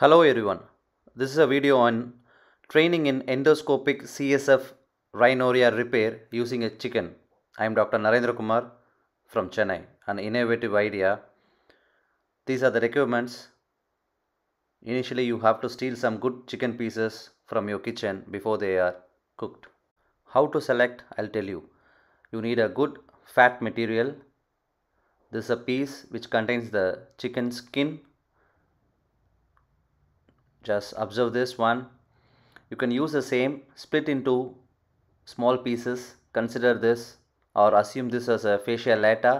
Hello everyone. This is a video on training in endoscopic CSF rhinorrhea repair using a chicken. I am Dr. Narendra Kumar from Chennai. An innovative idea. These are the requirements. Initially you have to steal some good chicken pieces from your kitchen before they are cooked. How to select I'll tell you. You need a good fat material. This is a piece which contains the chicken skin just observe this one you can use the same split into small pieces consider this or assume this as a fascia lata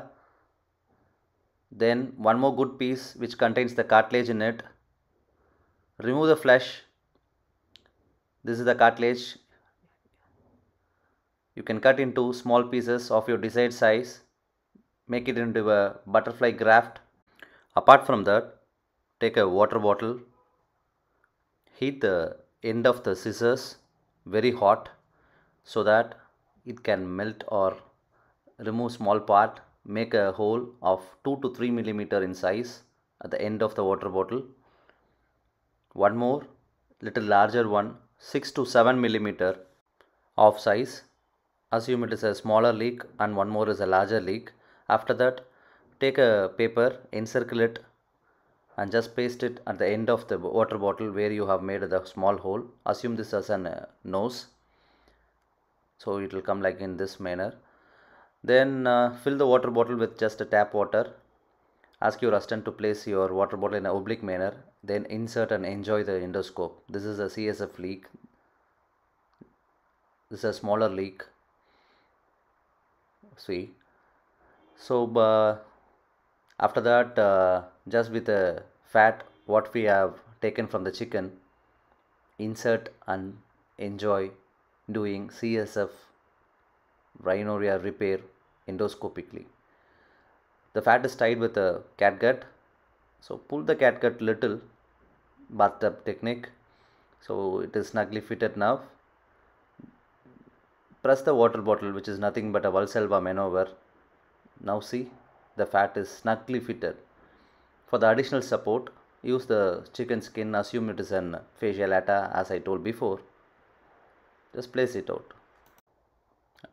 then one more good piece which contains the cartilage in it remove the flesh this is the cartilage you can cut into small pieces of your desired size make it into a butterfly graft apart from that take a water bottle heat the end of the scissors very hot so that it can melt or remove small part make a hole of 2 to 3 millimeter in size at the end of the water bottle one more little larger one 6 to 7 millimeter of size assume it is a smaller leak and one more is a larger leak after that take a paper encircle it and just paste it at the end of the water bottle where you have made the small hole assume this as a uh, nose so it will come like in this manner then uh, fill the water bottle with just a tap water ask your assistant to place your water bottle in an oblique manner then insert and enjoy the endoscope this is a csf leak this is a smaller leak see so uh, after that uh, just with the fat what we have taken from the chicken insert and enjoy doing CSF rhinorrhea repair endoscopically. The fat is tied with a catgut. So pull the catgut little bathtub technique. So it is snugly fitted now. Press the water bottle which is nothing but a Valsalva maneuver. Now see the fat is snugly fitted. For the additional support, use the chicken skin, assume it is an fasciolata as I told before. Just place it out.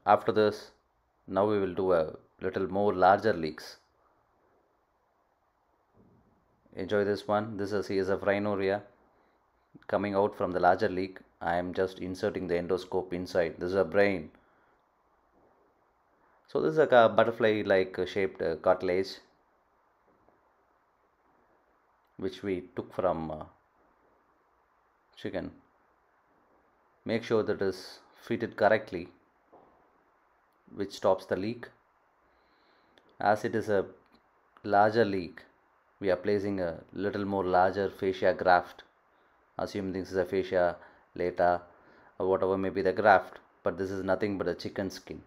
After this, now we will do a little more larger leeks. Enjoy this one. This is CSF rhinorrhea coming out from the larger leak. I am just inserting the endoscope inside. This is a brain. So this is like a butterfly like uh, shaped uh, cartilage which we took from uh, chicken. Make sure that it is fitted correctly which stops the leak. As it is a larger leak we are placing a little more larger fascia graft assume this is a fascia later or whatever may be the graft but this is nothing but a chicken skin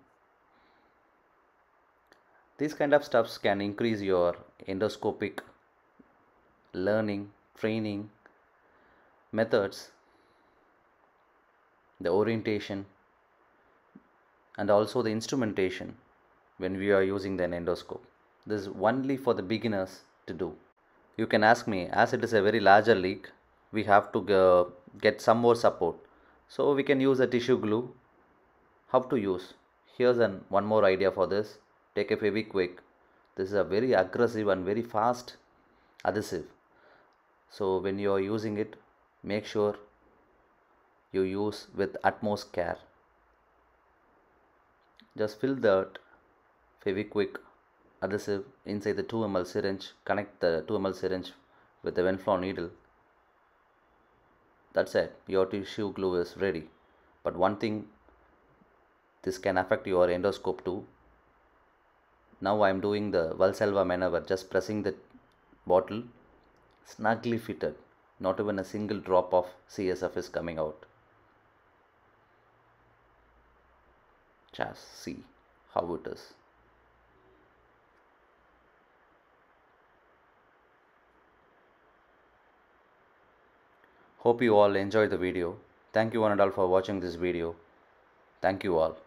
these kind of stuffs can increase your endoscopic learning training methods the orientation and also the instrumentation when we are using an endoscope this is only for the beginners to do you can ask me as it is a very larger leak we have to get some more support so we can use a tissue glue how to use here's an one more idea for this take a quick This is a very aggressive and very fast adhesive. So when you are using it, make sure you use with utmost care. Just fill that quick adhesive inside the 2 ml syringe. Connect the 2 ml syringe with the Venflon needle. That's it. Your tissue glue is ready. But one thing, this can affect your endoscope too. Now I am doing the Valsalva maneuver, just pressing the bottle snugly fitted. Not even a single drop of CSF is coming out. Just see how it is. Hope you all enjoyed the video. Thank you one and all for watching this video. Thank you all.